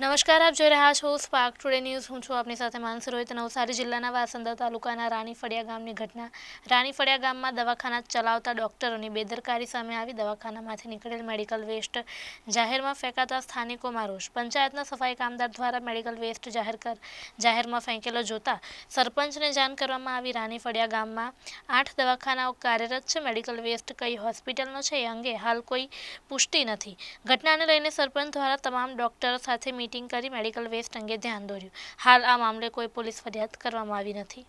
નમસ્કાર આપ જોઈ રહ્યા છો સ્પાર્ક ટુડે ન્યૂઝ હું છું આપની સાથે માનસુરोहित નૌસારી જિલ્લાના વાસંદા તાલુકાના રાણી ફડિયા ગામની ઘટના રાણી ફડિયા ગામમાં દવાખાના ચલાવતા ડોક્ટરોની બેદરકારી સામે આવી દવાખાનામાંથી નીકળેલ મેડિકલ વેસ્ટ જાહેરમાં ફેંકતા સ્થાનિકોમાં રોષ પંચાયતના સફાઈ કામદાર દ્વારા મેડિકલ વેસ્ટ જાહેર કર જાહેરમાં ફેંકેલો જોતા સરપંચને જાણ કરવામાં આવી રાણી ફડિયા ગામમાં આઠ દવાખાનાઓ કાર્યરત છે મેડિકલ વેસ્ટ કઈ હોસ્પિટલનો છે એ અંગે હાલ કોઈ પુષ્ટિ નથી ઘટનાને લઈને સરપંચ દ્વારા તમામ ડોક્ટરો સાથે તિંકરી મેડિકલ વેસ્ટ અંગે ધ્યાન દોર્યું હાલ આ મામલે કોઈ પોલીસ વદેત કરવામાં આવી નથી